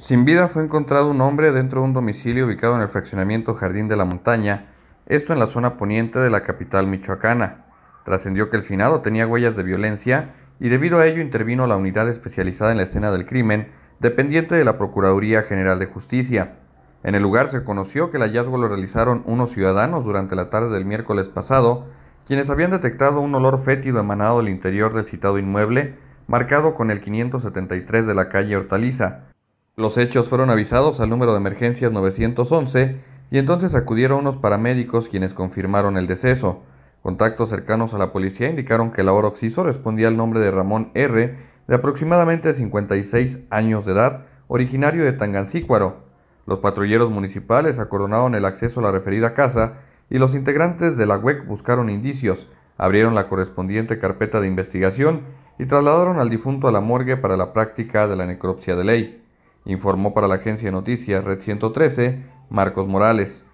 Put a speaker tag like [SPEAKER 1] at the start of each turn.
[SPEAKER 1] Sin vida fue encontrado un hombre dentro de un domicilio ubicado en el fraccionamiento Jardín de la Montaña, esto en la zona poniente de la capital michoacana. Trascendió que el finado tenía huellas de violencia y debido a ello intervino la unidad especializada en la escena del crimen, dependiente de la Procuraduría General de Justicia. En el lugar se conoció que el hallazgo lo realizaron unos ciudadanos durante la tarde del miércoles pasado, quienes habían detectado un olor fétido emanado del interior del citado inmueble, marcado con el 573 de la calle Hortaliza, los hechos fueron avisados al número de emergencias 911 y entonces acudieron unos paramédicos quienes confirmaron el deceso. Contactos cercanos a la policía indicaron que el Oroxiso occiso respondía al nombre de Ramón R., de aproximadamente 56 años de edad, originario de Tangancícuaro. Los patrulleros municipales acordonaron el acceso a la referida casa y los integrantes de la UEC buscaron indicios, abrieron la correspondiente carpeta de investigación y trasladaron al difunto a la morgue para la práctica de la necropsia de ley informó para la agencia de noticias Red 113 Marcos Morales.